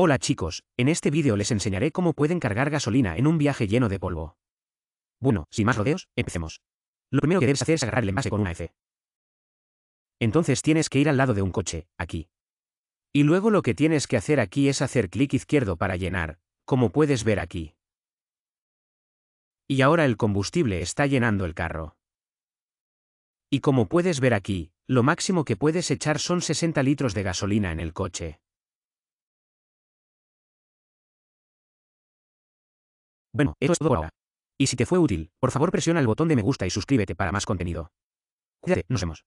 Hola chicos, en este vídeo les enseñaré cómo pueden cargar gasolina en un viaje lleno de polvo. Bueno, sin más rodeos, empecemos. Lo primero que debes hacer es agarrarle el envase con una F. Entonces tienes que ir al lado de un coche, aquí. Y luego lo que tienes que hacer aquí es hacer clic izquierdo para llenar, como puedes ver aquí. Y ahora el combustible está llenando el carro. Y como puedes ver aquí, lo máximo que puedes echar son 60 litros de gasolina en el coche. Bueno, eso es todo por ahora. Y si te fue útil, por favor presiona el botón de me gusta y suscríbete para más contenido. Cuídate, nos vemos.